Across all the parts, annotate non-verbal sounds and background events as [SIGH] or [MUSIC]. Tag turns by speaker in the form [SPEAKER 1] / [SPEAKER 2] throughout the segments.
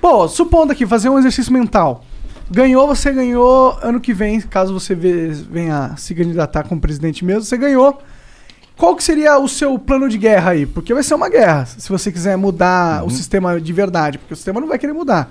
[SPEAKER 1] Pô, supondo aqui, fazer um exercício mental. Ganhou, você ganhou ano que vem, caso você venha se candidatar como presidente mesmo, você ganhou. Qual que seria o seu plano de guerra aí? Porque vai ser uma guerra, se você quiser mudar uhum. o sistema de verdade, porque o sistema não vai querer mudar.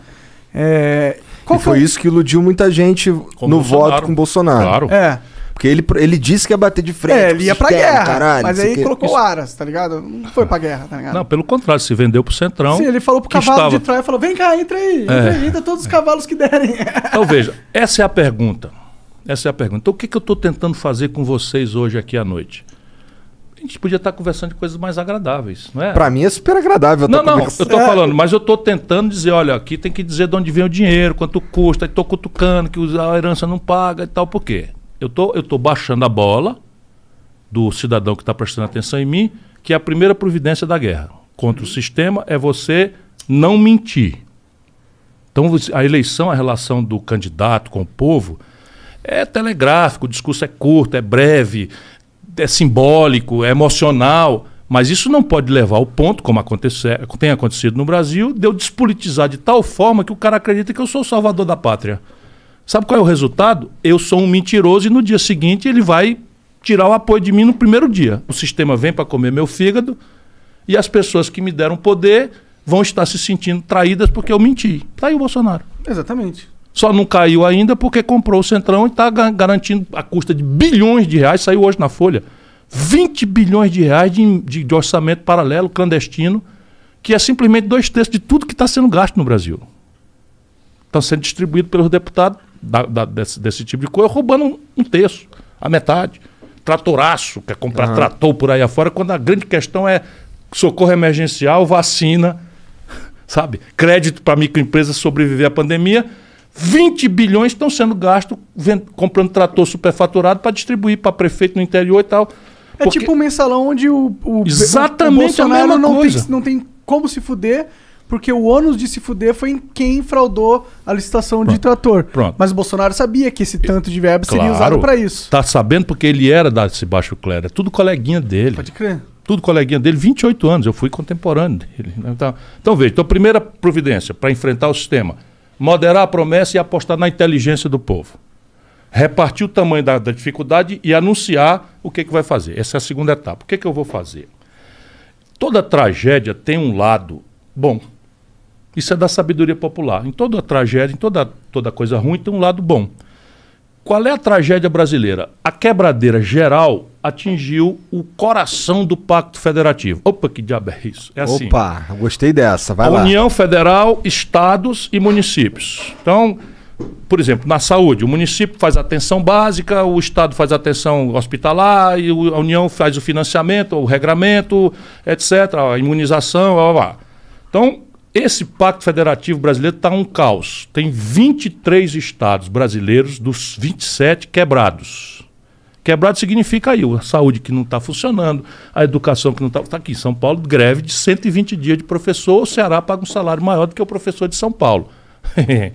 [SPEAKER 1] É... Qual foi? foi isso que iludiu muita gente no Bolsonaro. voto com Bolsonaro. Claro. É. Porque ele, ele disse que ia bater de frente. É, ele ia pra guerra. Caralho, mas aí que... colocou Isso... Aras, tá ligado? Não foi pra guerra, tá ligado? Não,
[SPEAKER 2] pelo contrário, se vendeu pro Centrão. Sim, ele falou pro cavalo estava... de
[SPEAKER 1] Troia, falou: vem cá, entra aí, é. entra aí, todos os cavalos que derem. [LAUGHS]
[SPEAKER 2] Então veja, essa é a pergunta. Essa é a pergunta. Então, o que, que eu estou tentando fazer com vocês hoje aqui à noite? A gente podia estar tá conversando de coisas mais
[SPEAKER 1] agradáveis, não é? Para mim é super agradável. Não, não, eu estou é. falando,
[SPEAKER 2] mas eu estou tentando dizer, olha, aqui tem que dizer de onde vem o dinheiro, quanto custa, tô cutucando que a herança não paga e tal, por quê? Eu tô, eu tô baixando a bola do cidadão que está prestando atenção em mim, que é a primeira providência da guerra contra o sistema é você não mentir. Então a eleição, a relação do candidato com o povo é telegráfico, o discurso é curto, é breve, é simbólico, é emocional. Mas isso não pode levar ao ponto, como acontecer, tem acontecido no Brasil, de eu despolitizar de tal forma que o cara acredita que eu sou o salvador da pátria. Sabe qual é o resultado? Eu sou um mentiroso e no dia seguinte ele vai tirar o apoio de mim no primeiro dia. O sistema vem para comer meu fígado e as pessoas que me deram poder vão estar se sentindo traídas porque eu menti. Está aí o Bolsonaro. Exatamente. Só não caiu ainda porque comprou o Centrão e está garantindo a custa de bilhões de reais, saiu hoje na Folha, 20 bilhões de reais de, de, de orçamento paralelo, clandestino, que é simplesmente dois terços de tudo que está sendo gasto no Brasil. Está sendo distribuído pelos deputados da, da, desse, desse, tipo de coisa, roubando um, um terço, a metade. Tratoraço, quer comprar uhum. trator por aí afora, quando a grande questão é socorro emergencial, vacina, [LAUGHS] sabe? Crédito para microempresas sobreviver à pandemia. 20 bilhões estão sendo gastos comprando trator superfaturado para distribuir para prefeito no interior e tal.
[SPEAKER 1] É porque... tipo um mensalão
[SPEAKER 2] onde o, o, Exatamente o Bolsonaro a mesma não, coisa. Tem,
[SPEAKER 1] não tem como se fuder porque o ônus de se fuder foi em quem fraudou a licitação Pronto. de trator. Pronto. Mas o Bolsonaro sabia que esse tanto de verba claro, seria usado para isso.
[SPEAKER 2] Tá sabendo porque ele era desse baixo clero, é tudo coleguinha dele. Pode crer. Tudo coleguinha dele, 28 anos, eu fui contemporâneo dele. Né? Então, então veja, então primeira providência para enfrentar o sistema, moderar a promessa e apostar na inteligência do povo. Repartir o tamanho da, da dificuldade e anunciar o que, que vai fazer. Essa é a segunda etapa. O que, que eu vou fazer? Toda tragédia tem um lado bom isso é da sabedoria popular. Em toda tragédia, em toda, toda coisa ruim, tem um lado bom. Qual é a tragédia brasileira? A quebradeira geral atingiu o coração do Pacto
[SPEAKER 1] Federativo. Opa, que diabo é isso? É assim. Opa, gostei dessa. Vai a lá. União
[SPEAKER 2] Federal, estados e municípios. Então, por exemplo, na saúde, o município faz atenção básica, o estado faz atenção hospitalar, e a União faz o financiamento, o regramento, etc., a imunização, blá, blá, blá. Então, esse Pacto Federativo Brasileiro está um caos. Tem 23 estados brasileiros dos 27 quebrados. Quebrado significa aí a saúde que não está funcionando, a educação que não está. Está aqui em São Paulo, greve de 120 dias de professor, o Ceará paga um salário maior do que o professor de São Paulo. [LAUGHS] é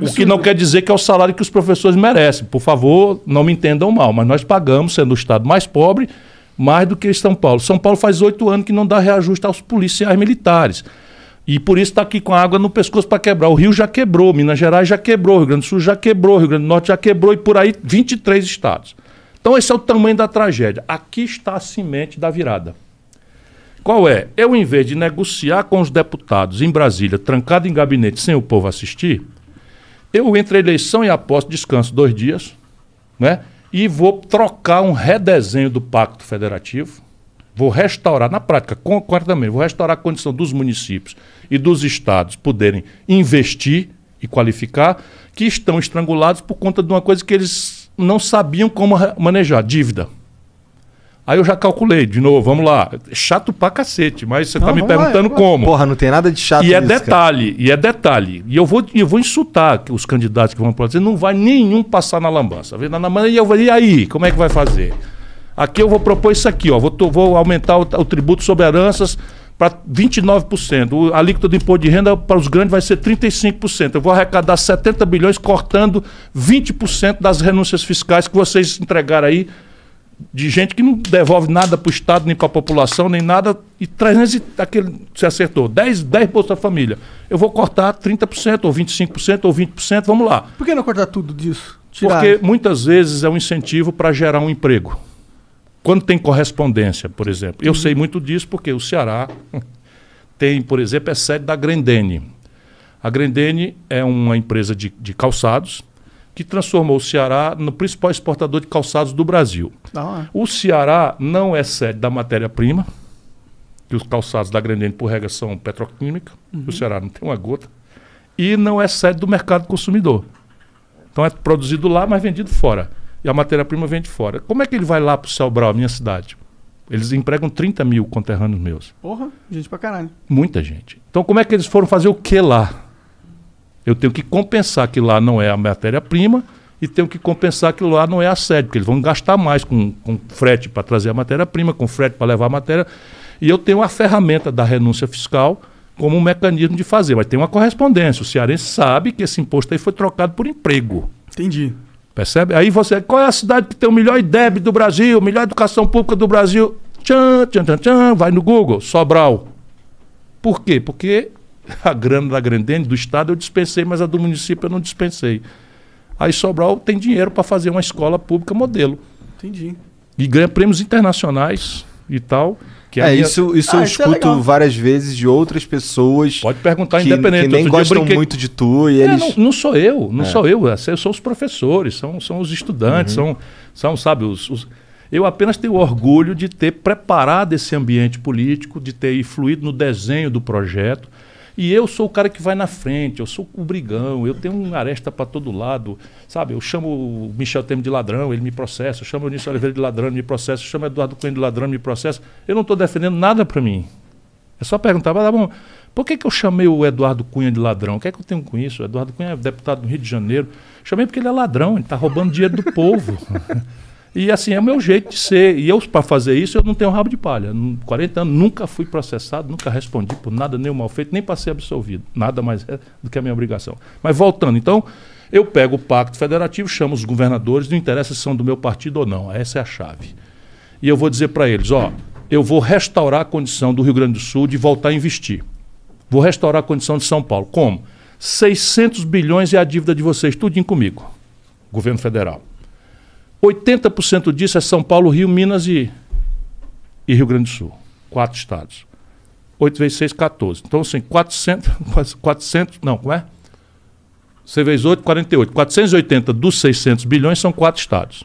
[SPEAKER 2] o que não né? quer dizer que é o salário que os professores merecem. Por favor, não me entendam mal, mas nós pagamos, sendo o estado mais pobre, mais do que São Paulo. São Paulo faz oito anos que não dá reajuste aos policiais militares. E por isso está aqui com a água no pescoço para quebrar. O Rio já quebrou, Minas Gerais já quebrou, Rio Grande do Sul já quebrou, Rio Grande do Norte já quebrou e por aí 23 estados. Então esse é o tamanho da tragédia. Aqui está a semente da virada. Qual é? Eu, em vez de negociar com os deputados em Brasília, trancado em gabinete sem o povo assistir, eu entre eleição e aposto descanso dois dias, né? E vou trocar um redesenho do Pacto Federativo Vou restaurar, na prática, concretamente, vou restaurar a condição dos municípios e dos estados poderem investir e qualificar, que estão estrangulados por conta de uma coisa que eles não sabiam como manejar, dívida. Aí eu já calculei, de novo, vamos lá. Chato pra cacete, mas você tá não, tá me perguntando lá. como.
[SPEAKER 1] Porra, não tem nada de chato. E é nisso, detalhe, cara. e
[SPEAKER 2] é detalhe. E eu vou, eu vou insultar os candidatos que vão para dizer, não vai nenhum passar na lambança. Na, e, eu, e aí, como é que vai fazer? Aqui eu vou propor isso aqui, ó. Vou, vou aumentar o, o tributo sobre heranças para 29%. O alíquota do imposto de renda para os grandes vai ser 35%. Eu vou arrecadar 70 bilhões cortando 20% das renúncias fiscais que vocês entregaram aí de gente que não devolve nada para o Estado, nem para a população, nem nada, e 300, aquele, se acertou, 10, 10 Bolsa Família. Eu vou cortar 30%, ou 25%, ou 20%, vamos lá.
[SPEAKER 1] Por que não cortar tudo disso? Tirar? Porque
[SPEAKER 2] muitas vezes é um incentivo para gerar um emprego. Quando tem correspondência, por exemplo. Eu sei muito disso porque o Ceará [LAUGHS] tem, por exemplo, é sede da Grendene. A Grendene é uma empresa de, de calçados que transformou o Ceará no principal exportador de calçados do Brasil. Ah. O Ceará não é sede da matéria-prima, que os calçados da Grendene por regra são petroquímica, uhum. o Ceará não tem uma gota, e não é sede do mercado consumidor. Então é produzido lá, mas vendido fora e a matéria-prima vem de fora. Como é que ele vai lá para o Celbrau, minha cidade? Eles empregam 30 mil conterrâneos meus.
[SPEAKER 1] Porra, gente pra caralho.
[SPEAKER 2] Muita gente. Então como é que eles foram fazer o que lá? Eu tenho que compensar que lá não é a matéria-prima e tenho que compensar que lá não é a sede, porque eles vão gastar mais com, com frete para trazer a matéria-prima, com frete para levar a matéria. E eu tenho a ferramenta da renúncia fiscal como um mecanismo de fazer. Mas tem uma correspondência. O cearense sabe que esse imposto aí foi trocado por emprego. Entendi. Percebe? Aí você, qual é a cidade que tem o melhor IDEB do Brasil, melhor educação pública do Brasil? Tchan, tchan, tchan, tchan, vai no Google, Sobral. Por quê? Porque [LAUGHS] a grana da Grandene, do Estado, eu dispensei, mas a do município eu não dispensei. Aí Sobral tem dinheiro para fazer uma escola pública modelo. Entendi. E ganha prêmios internacionais e tal. Que é, minha... isso, isso ah, eu isso é escuto é
[SPEAKER 1] várias vezes de outras pessoas. Pode perguntar que, independente. Que nem gostam brinquei... muito de
[SPEAKER 2] tu e é, eles... Não, não, sou eu, não é. sou eu. Eu é, sou os professores, são, são os estudantes, uhum. são, são, sabe, os, os... Eu apenas tenho orgulho de ter preparado esse ambiente político, de ter influído no desenho do projeto. E eu sou o cara que vai na frente, eu sou o brigão, eu tenho um aresta para todo lado, sabe? Eu chamo o Michel Temer de ladrão, ele me processa, eu chamo o Nisso Oliveira de ladrão, ele me processa, eu chamo o Eduardo Cunha de ladrão, ele me processa. Eu não estou defendendo nada para mim. É só perguntar, mas tá bom, por que, que eu chamei o Eduardo Cunha de ladrão? O que é que eu tenho com isso? O Eduardo Cunha é deputado do Rio de Janeiro. Chamei porque ele é ladrão, ele está roubando dinheiro do povo. [LAUGHS] E assim, é o meu jeito de ser. E eu, para fazer isso, eu não tenho rabo de palha. 40 anos, nunca fui processado, nunca respondi por nada, nenhum mal feito, nem passei absolvido. Nada mais é do que a minha obrigação. Mas voltando, então, eu pego o Pacto Federativo, chamo os governadores, não interessa se são do meu partido ou não, essa é a chave. E eu vou dizer para eles: ó, eu vou restaurar a condição do Rio Grande do Sul de voltar a investir. Vou restaurar a condição de São Paulo. Como? 600 bilhões é a dívida de vocês, tudinho comigo, governo federal. 80% disso é São Paulo, Rio, Minas e, e Rio Grande do Sul. Quatro estados. 8 vezes 6, 14. Então, assim, 400, 400 [LAUGHS] não, como é? 6 vezes 8, 48. 480 dos 600 bilhões são quatro estados,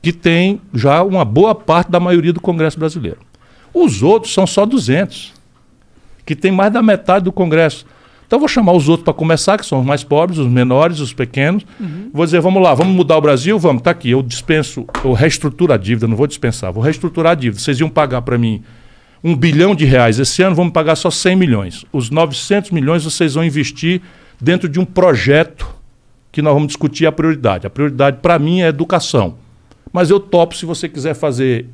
[SPEAKER 2] que tem já uma boa parte da maioria do Congresso brasileiro. Os outros são só 200, que tem mais da metade do Congresso. Então vou chamar os outros para começar, que são os mais pobres, os menores, os pequenos. Uhum. Vou dizer, vamos lá, vamos mudar o Brasil, vamos, tá aqui, eu dispenso, eu reestruturo a dívida, não vou dispensar, vou reestruturar a dívida. Vocês iam pagar para mim um bilhão de reais esse ano, vamos pagar só 100 milhões. Os 900 milhões vocês vão investir dentro de um projeto que nós vamos discutir a prioridade. A prioridade para mim é educação. Mas eu topo se você quiser fazer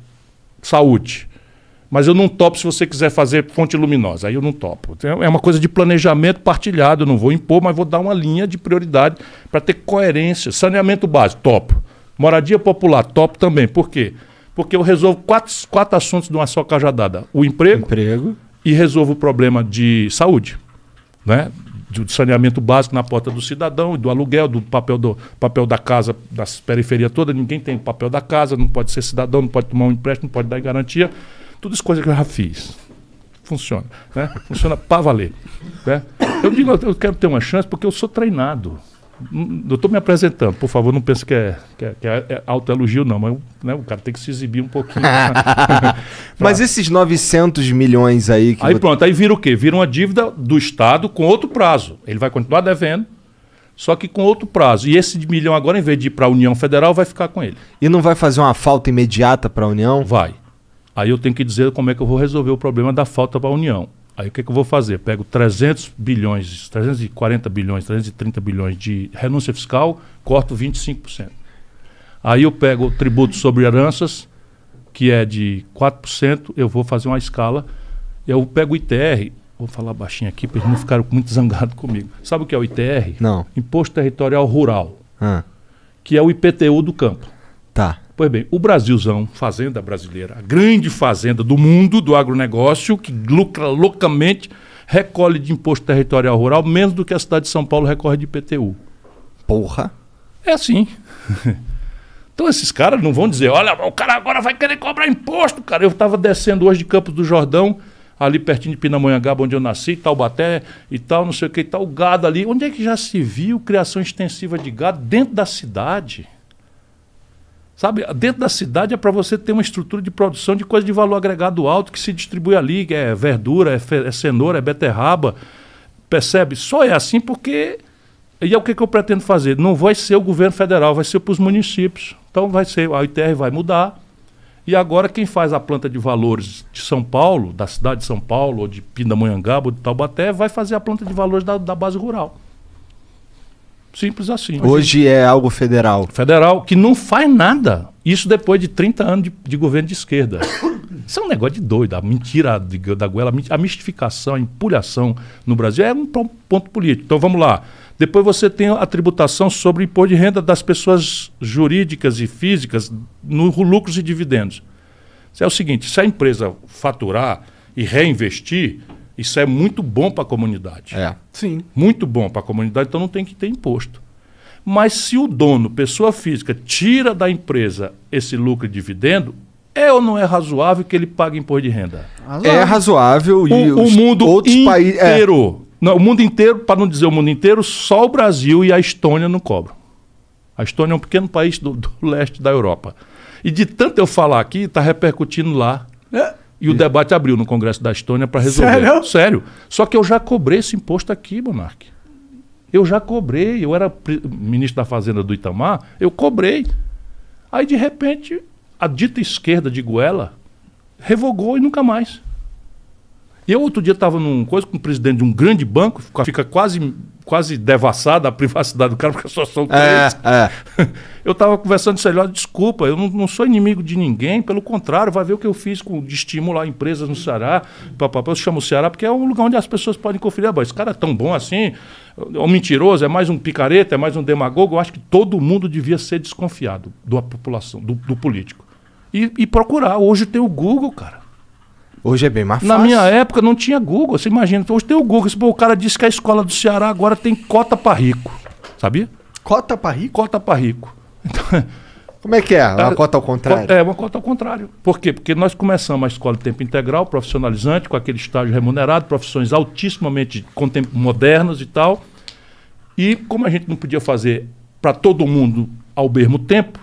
[SPEAKER 2] saúde mas eu não topo se você quiser fazer fonte luminosa. Aí eu não topo. Então, é uma coisa de planejamento partilhado, eu não vou impor, mas vou dar uma linha de prioridade para ter coerência. Saneamento básico, topo. Moradia popular, topo também. Por quê? Porque eu resolvo quatro, quatro assuntos de uma só cajadada. O emprego, emprego. e resolvo o problema de saúde. Né? Do saneamento básico na porta do cidadão, do aluguel, do papel, do papel da casa, das periferia toda, ninguém tem papel da casa, não pode ser cidadão, não pode tomar um empréstimo, não pode dar garantia. Tudo isso coisa que eu já fiz. Funciona. Né? Funciona para valer. Né? Eu digo, eu quero ter uma chance porque eu sou treinado. Hum, eu estou me apresentando, por favor, não pense é, que é, que é, é autoelogio, não,
[SPEAKER 1] mas né, o cara tem que se exibir
[SPEAKER 2] um pouquinho. pra... [LAUGHS] Mas esses
[SPEAKER 1] 900 milhões aí. aí
[SPEAKER 2] pronto, aí vira o quê? Vira uma dívida do Estado com outro prazo. Ele vai continuar devendo, só que com outro prazo. E esse milhão agora, em vez de ir para a União Federal, vai ficar com ele. E não vai fazer uma falta imediata para a União? Vai. Aí eu tenho que dizer como é que eu vou resolver o problema da falta para a União. Aí o que, é que eu vou fazer? Pego 300 bilhões, 340 bilhões, 330 bilhões de renúncia fiscal, corto 25%. Aí eu pego o tributo sobre heranças, que é de 4%, eu vou fazer uma escala. Eu pego o ITR, vou falar baixinho aqui para eles não ficarem muito zangados comigo. Sabe o que é o ITR? Não. Imposto Territorial Rural. Ah. Que é o IPTU do campo. Tá. Pois bem, o Brasilzão, fazenda brasileira, a grande fazenda do mundo do agronegócio, que lucra loucamente, recolhe de imposto territorial rural menos do que a cidade de São Paulo recorre de IPTU. Porra! É assim. [LAUGHS] então esses caras não vão dizer, olha, o cara agora vai querer cobrar imposto, cara. Eu estava descendo hoje de Campos do Jordão, ali pertinho de Pinamonhangaba, onde eu nasci, Taubaté e tal, não sei o que e tal, o gado ali. Onde é que já se viu criação extensiva de gado dentro da cidade? Sabe, dentro da cidade é para você ter uma estrutura de produção de coisa de valor agregado alto que se distribui ali, que é verdura, é, é cenoura, é beterraba. Percebe? Só é assim porque. E é o que, que eu pretendo fazer? Não vai ser o governo federal, vai ser para os municípios. Então vai ser, a itr vai mudar. E agora quem faz a planta de valores de São Paulo, da cidade de São Paulo, ou de Pindamonhangaba, ou de Taubaté, vai fazer a planta de valores da, da base rural. Simples assim. Hoje é algo federal. Federal, que não faz nada. Isso depois de 30 anos de, de governo de esquerda. Isso é um negócio de doido. A mentira de, da goela, a mistificação, a empulhação no Brasil é um ponto político. Então vamos lá. Depois você tem a tributação sobre o imposto de renda das pessoas jurídicas e físicas no lucros e dividendos. Isso é o seguinte: se a empresa faturar e reinvestir, isso é muito bom para a comunidade. É. Sim. Muito bom para a comunidade, então não tem que ter imposto. Mas se o dono, pessoa física, tira da empresa esse lucro e dividendo, é ou não é razoável que ele pague imposto de renda?
[SPEAKER 1] É razoável
[SPEAKER 2] e o, o mundo outros é. inteiro. é. Não, o mundo inteiro, para não dizer o mundo inteiro, só o Brasil e a Estônia não cobram. A Estônia é um pequeno país do, do leste da Europa. E de tanto eu falar aqui, está repercutindo lá. É. E o debate abriu no Congresso da Estônia para resolver. Sério? Sério. Só que eu já cobrei esse imposto aqui, monarque Eu já cobrei. Eu era ministro da Fazenda do Itamar, eu cobrei. Aí, de repente, a dita esquerda de Goela revogou e nunca mais. Eu outro dia estava num coisa com o presidente de um grande banco, fica quase quase devassada a [LAUGHS] privacidade do cara, porque só são é, três. É, é. [LAUGHS] Eu estava conversando com ele, desculpa, eu não, não, sou inimigo de ninguém, pelo contrário, vai ver o que eu fiz com, de estimular empresas no Ceará. eu chamo o Ceará porque é um lugar onde as pessoas podem conferir, ah, esse cara é tão bom assim, é um mentiroso, é mais um picareta, é mais um demagogo. Eu acho que todo mundo devia ser desconfiado da população, do, do político. E, e procurar. Hoje tem o Google, cara.
[SPEAKER 1] Hoje é bem mais fácil. Na minha
[SPEAKER 2] época não tinha Google, você imagina. Hoje tem o Google. o cara disse que a escola do Ceará agora tem cota para rico. Sabia? Cota para rico? Cota para rico. Então, [LAUGHS] Como é que é? Uma é, cota ao contrário? É, uma cota ao contrário. Por quê? Porque nós começamos a escola de tempo integral, profissionalizante, com aquele estágio remunerado, profissões altíssimamente modernas e tal. E como a gente não podia fazer para todo mundo ao mesmo tempo,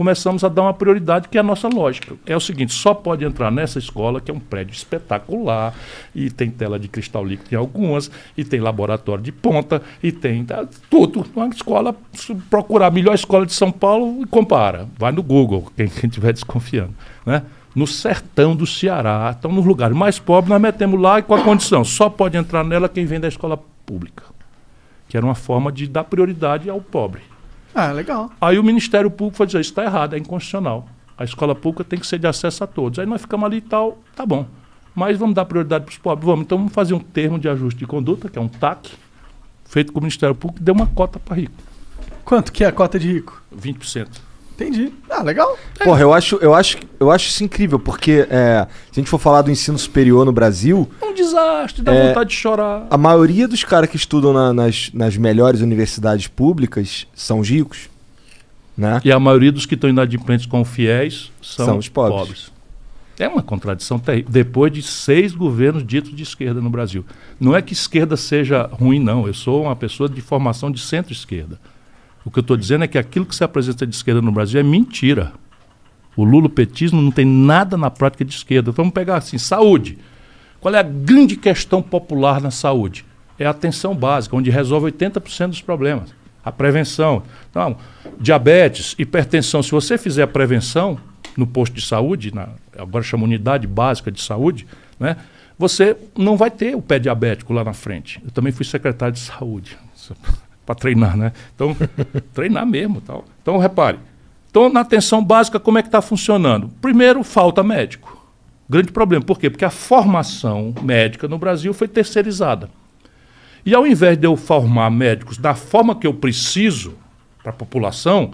[SPEAKER 2] começamos a dar uma prioridade que é a nossa lógica. É o seguinte, só pode entrar nessa escola, que é um prédio espetacular, e tem tela de cristal líquido em algumas, e tem laboratório de ponta, e tem tá, tudo. Uma escola, procurar a melhor escola de São Paulo e compara. Vai no Google, quem estiver desconfiando, né? no sertão do Ceará, estão nos lugares mais pobres, nós metemos lá e com a condição, só pode entrar nela quem vem da escola pública. Que era uma forma de dar prioridade ao pobre. Ah, legal. Aí o Ministério Público foi dizer, isso está errado, é inconstitucional. A escola pública tem que ser de acesso a todos. Aí nós ficamos ali e tal, tá bom. Mas vamos dar prioridade para os pobres? Vamos. Então vamos fazer um termo de ajuste de conduta, que é um TAC, feito com o Ministério Público, que deu uma cota para rico. Quanto que é a cota de rico? 20%. Entendi. Ah, legal.
[SPEAKER 1] É. Porra, eu acho, eu, acho, eu acho isso incrível, porque é, se a gente for falar do ensino superior no Brasil. É um desastre, dá é, vontade de chorar. A maioria dos caras que estudam na, nas, nas melhores universidades públicas são os ricos. Né? E a maioria dos que estão
[SPEAKER 2] inadimplentes com fiéis são, são os pobres. pobres. É uma contradição terrível. Depois de seis governos ditos de esquerda no Brasil. Não é que esquerda seja ruim, não. Eu sou uma pessoa de formação de centro-esquerda. O que eu estou dizendo é que aquilo que se apresenta de esquerda no Brasil é mentira. O lulopetismo não tem nada na prática de esquerda. Então vamos pegar assim, saúde. Qual é a grande questão popular na saúde? É a atenção básica, onde resolve 80% dos problemas. A prevenção. Então, diabetes, hipertensão. Se você fizer a prevenção no posto de saúde, na, agora chama unidade básica de saúde, né, você não vai ter o pé diabético lá na frente. Eu também fui secretário de saúde para treinar, né? Então, [LAUGHS] treinar mesmo, tal. Então, repare. Então, na atenção básica, como é que está funcionando? Primeiro, falta médico. Grande problema. Por quê? Porque a formação médica no Brasil foi terceirizada. E ao invés de eu formar médicos da forma que eu preciso para a população,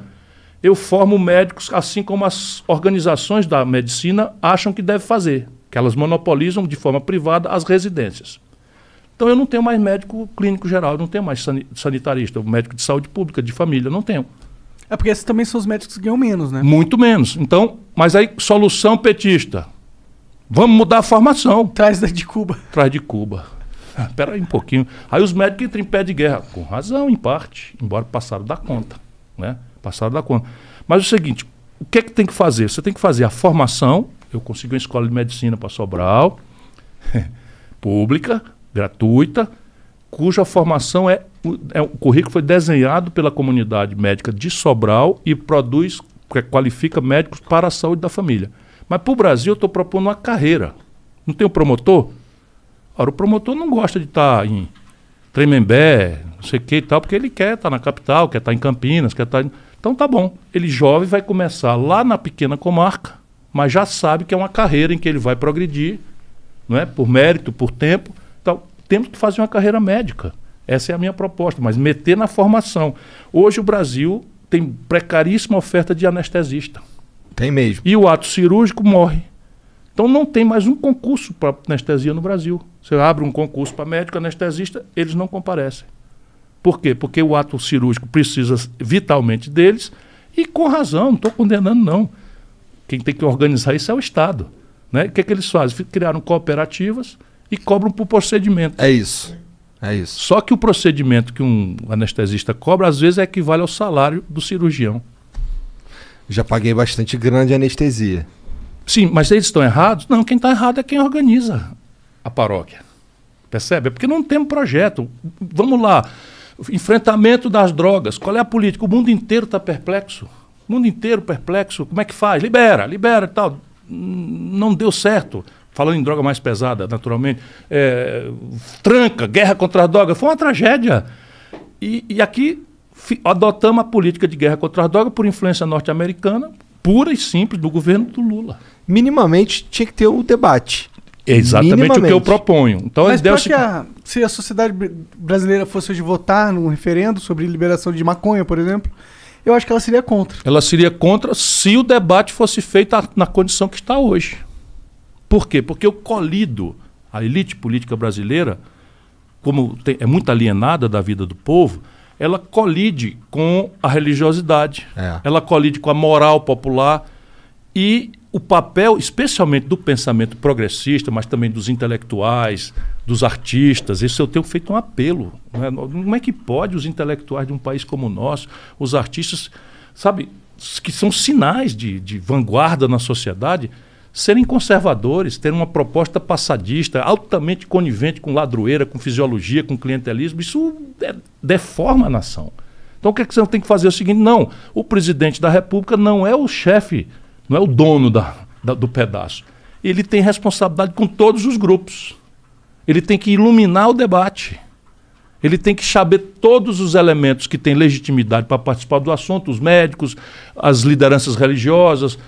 [SPEAKER 2] eu formo médicos assim como as organizações da medicina acham que deve fazer, que elas monopolizam de forma privada as residências. Então eu não tenho mais médico clínico geral, eu não tenho mais sanitarista, médico de saúde pública, de família, não tenho. É porque esses também são os médicos que ganham menos, né? Muito menos. Então, mas aí, solução petista. Vamos mudar a formação. Traz de Cuba. Traz de Cuba. Ah, espera aí um pouquinho. Aí os médicos entram em pé de guerra. Com razão, em parte. Embora passaram da conta. Né? Passaram da conta. Mas é o seguinte, o que é que tem que fazer? Você tem que fazer a formação. Eu consegui uma escola de medicina para Sobral. [LAUGHS] pública gratuita, cuja formação é, é o currículo foi desenhado pela comunidade médica de Sobral e produz, qualifica médicos para a saúde da família. Mas para o Brasil eu estou propondo uma carreira. Não tem o um promotor? Ora, o promotor não gosta de estar tá em Tremembé, não sei o que e tal, porque ele quer estar tá na capital, quer estar tá em Campinas, quer tá estar. Então tá bom. Ele jovem vai começar lá na pequena comarca, mas já sabe que é uma carreira em que ele vai progredir, não é? Por mérito, por tempo temos que fazer uma carreira médica. Essa é a minha proposta, mas meter na formação. Hoje o Brasil tem precaríssima oferta de anestesista. Tem mesmo. E o ato cirúrgico morre. Então não tem mais um concurso para anestesia no Brasil. Você abre um concurso para médico anestesista, eles não comparecem. Por quê? Porque o ato cirúrgico precisa vitalmente deles e com razão, não estou condenando não. Quem tem que organizar isso é o Estado. Né? O que, é que eles fazem? Criaram cooperativas, e cobram por procedimento. É isso. É isso. Só que o procedimento que um anestesista cobra, às vezes, é equivale ao salário do cirurgião. Já paguei bastante grande anestesia. Sim, mas eles estão errados? Não, quem está errado é quem organiza a paróquia. Percebe? É porque não temos projeto. Vamos lá. Enfrentamento das drogas. Qual é a política? O mundo inteiro está perplexo. O mundo inteiro perplexo. Como é que faz? Libera, libera e tal. Não deu certo falando em droga mais pesada, naturalmente, é, tranca, guerra contra a droga, foi uma tragédia. E, e aqui fi, adotamos a política de guerra contra a droga por influência norte-americana,
[SPEAKER 1] pura e simples, do governo do Lula. Minimamente tinha que ter o um debate. exatamente o que eu proponho. Então, Mas deu se... A, se a sociedade brasileira fosse hoje votar num referendo sobre liberação de maconha, por exemplo, eu acho que ela seria contra.
[SPEAKER 2] Ela seria contra se o debate fosse feito na condição que está hoje. Por quê? Porque eu colido a elite política brasileira, como tem, é muito alienada da vida do povo, ela colide com a religiosidade, é. ela colide com a moral popular e o papel, especialmente do pensamento progressista, mas também dos intelectuais, dos artistas. Isso eu tenho feito um apelo. Né? Como é que pode os intelectuais de um país como o nosso, os artistas, sabe, que são sinais de, de vanguarda na sociedade, serem conservadores, terem uma proposta passadista, altamente conivente com ladroeira, com fisiologia, com clientelismo, isso é, deforma a nação. Então o que, é que você tem que fazer é o seguinte: não, o presidente da República não é o chefe, não é o dono da, da, do pedaço. Ele tem responsabilidade com todos os grupos. Ele tem que iluminar o debate. Ele tem que saber todos os elementos que têm legitimidade para participar do assunto, os médicos, as lideranças religiosas,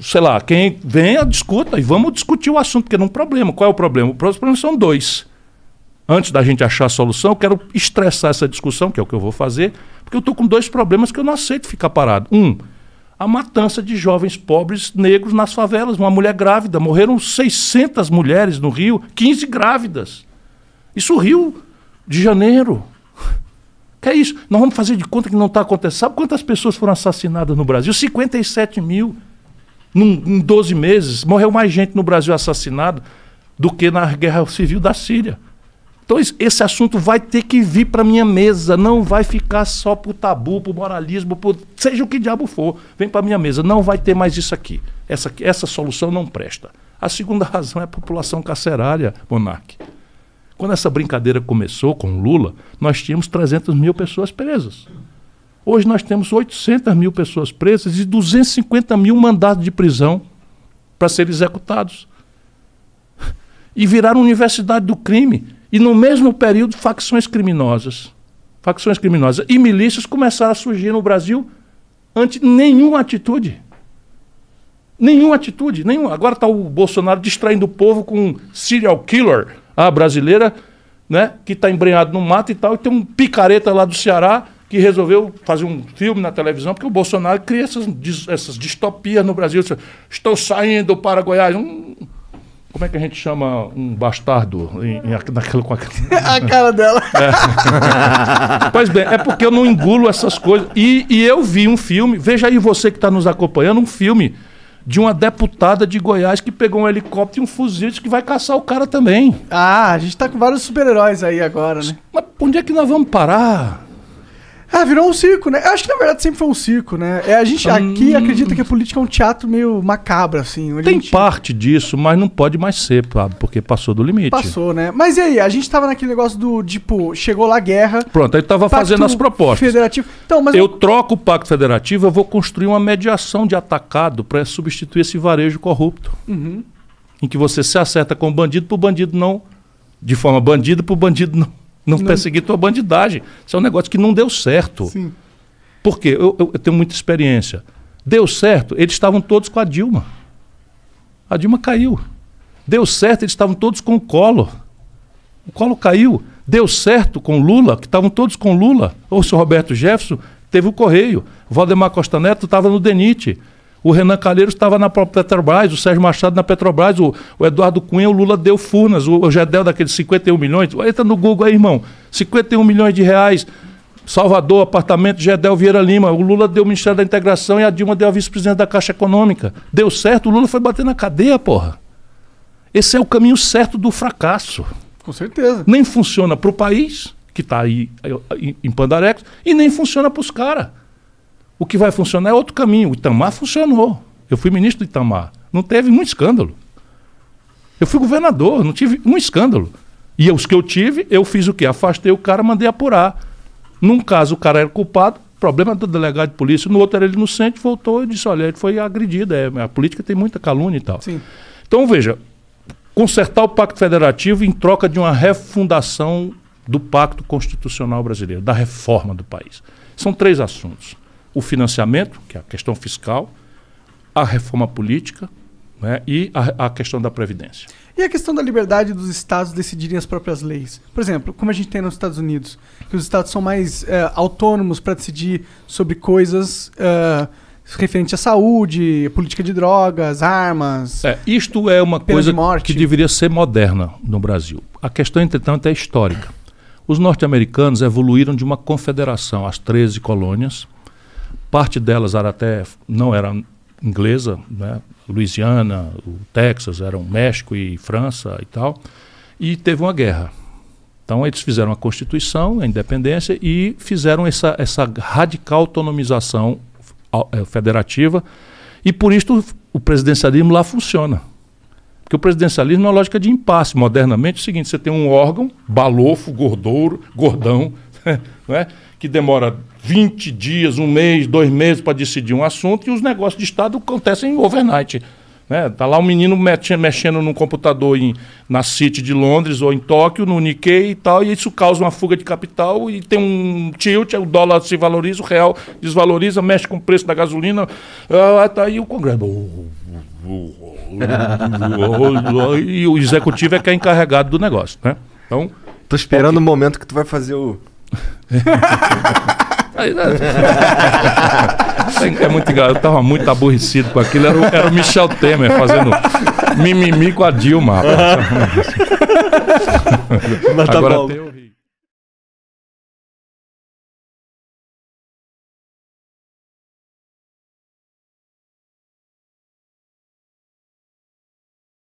[SPEAKER 2] sei lá, quem venha, discuta e vamos discutir o assunto, porque não é um problema. Qual é o problema? O problema são dois. Antes da gente achar a solução, eu quero estressar essa discussão, que é o que eu vou fazer, porque eu estou com dois problemas que eu não aceito ficar parado. Um, a matança de jovens pobres negros nas favelas, uma mulher grávida. Morreram 600 mulheres no Rio, 15 grávidas. Isso Rio de Janeiro. Que é isso? Nós vamos fazer de conta que não está acontecendo. Sabe quantas pessoas foram assassinadas no Brasil? 57 mil num, em 12 meses. Morreu mais gente no Brasil assassinada do que na guerra civil da Síria. Então esse assunto vai ter que vir para minha mesa, não vai ficar só pro tabu, pro moralismo, pro seja o que diabo for, vem para minha mesa, não vai ter mais isso aqui. Essa, essa solução não presta. A segunda [LAUGHS] razão é a população carcerária, Monarque. Quando essa brincadeira começou com Lula, nós tínhamos 300 mil pessoas presas. Hoje nós temos 800 mil pessoas presas e 250 mil mandados de prisão para serem executados. E viraram universidade do crime. E no mesmo período, facções criminosas. Facções criminosas e milícias começaram a surgir no Brasil ante nenhuma atitude. Nenhuma atitude, nenhuma. Agora está o Bolsonaro distraindo o povo com serial killer a brasileira, né? Que está embrenhado no mato e tal, e tem um picareta lá do Ceará que resolveu fazer um filme na televisão, porque o Bolsonaro cria essas, essas distopias no Brasil. Estou saindo para Goiás. Um, como é que a gente chama um bastardo em, em, naquela, com a... [LAUGHS] a cara dela? É. pois bem, é porque eu não engulo essas coisas. E, e eu vi um filme, veja aí você que está nos acompanhando, um filme de uma deputada de Goiás que pegou um helicóptero e um fuzil que vai
[SPEAKER 1] caçar o cara também. Ah, a gente tá com vários super-heróis aí agora, né? Mas onde é que nós vamos parar? Ah, virou um circo, né? Eu acho que na verdade sempre foi um circo, né? É, a gente aqui hum. acredita que a política é um teatro meio macabro, assim. Tem gente...
[SPEAKER 2] parte disso, mas não pode mais ser, porque passou do limite. Passou,
[SPEAKER 1] né? Mas e aí? A gente tava naquele negócio do tipo, chegou lá a guerra.
[SPEAKER 2] Pronto, aí tava fazendo as propostas. Federativo. Então, mas eu, eu troco o pacto federativo, eu vou construir uma mediação de atacado para substituir esse varejo corrupto. Uhum. Em que você se acerta com o bandido pro bandido não. De forma bandido pro bandido não não, não. perseguir tua bandidagem. Isso é um negócio que não deu certo. Sim. Por quê? Eu, eu, eu tenho muita experiência. Deu certo, eles estavam todos com a Dilma. A Dilma caiu. Deu certo, eles estavam todos com o Collor. O Collor caiu. Deu certo com Lula, que estavam todos com Lula. Ou o Roberto Jefferson teve o Correio. Valdemar Costa Neto estava no Denite. O Renan Calheiros estava na própria Petrobras, o Sérgio Machado na Petrobras, o, o Eduardo Cunha, o Lula deu Furnas, o, o Gedel daqueles 51 milhões. Entra no Google aí, irmão. 51 milhões de reais. Salvador, apartamento, Gedel Vieira Lima. O Lula deu o Ministério da Integração e a Dilma deu a vice-presidente da Caixa Econômica. Deu certo, o Lula foi bater na cadeia, porra. Esse é o caminho certo do fracasso. Com certeza. Nem funciona para o país, que está aí em Pandarecos e nem funciona para os caras. O que vai funcionar é outro caminho. O Itamar funcionou. Eu fui ministro do Itamar. Não teve um escândalo. Eu fui governador, não tive um escândalo. E os que eu tive, eu fiz o quê? Afastei o cara, mandei apurar. Num caso, o cara era culpado, problema do delegado de polícia. No outro, era ele inocente, voltou e disse: olha, ele foi agredido. É, a política tem muita calúnia e tal. Sim. Então, veja, consertar o Pacto Federativo em troca de uma refundação do Pacto Constitucional Brasileiro, da reforma do país. São três assuntos o financiamento, que é a questão fiscal, a reforma política né, e a, a, questão da Previdência.
[SPEAKER 1] E a questão da liberdade dos estados decidirem as próprias leis? Por exemplo, como a gente tem nos Estados Unidos, que os estados são mais é, autônomos para decidir sobre coisas é, eh, referentes à saúde, política de drogas, armas. É, isto é uma coisa de
[SPEAKER 2] que deveria ser moderna no Brasil. A questão, entretanto, é histórica. Os norte-americanos evoluíram de uma confederação, as 13 colônias, Parte delas era até não era inglesa, né? Louisiana, o Texas, eram México e França e tal. E teve uma guerra. Então eles fizeram a Constituição, a independência e fizeram essa, essa radical autonomização é, federativa. E por isso o presidencialismo lá funciona. Porque o presidencialismo é uma lógica de impasse. Modernamente é o seguinte: você tem um órgão, balofo, gordouro, gordão, [LAUGHS] né? que demora 20 dias, um mês, dois meses para decidir um assunto e os negócios de Estado acontecem overnight. Né? Tá lá um menino mexendo, num computador em, na City de Londres ou em Tóquio, no Nikkei e tal, e isso causa uma fuga de capital e tem um tilt, o dólar se valoriza, o real desvaloriza, mexe com o preço da gasolina, ah, tá aí o Congresso. [LAUGHS] E o executivo é que é encarregado do negócio, né? Então, Tô esperando okay. o
[SPEAKER 1] momento que tu vai fazer o. [LAUGHS]
[SPEAKER 2] Aí, né? é muito engraçado. Eu tava muito aborrecido com aquilo. Era o, era o Michel Temer fazendo mimimi com a Dilma.
[SPEAKER 1] Mas tá Agora bom.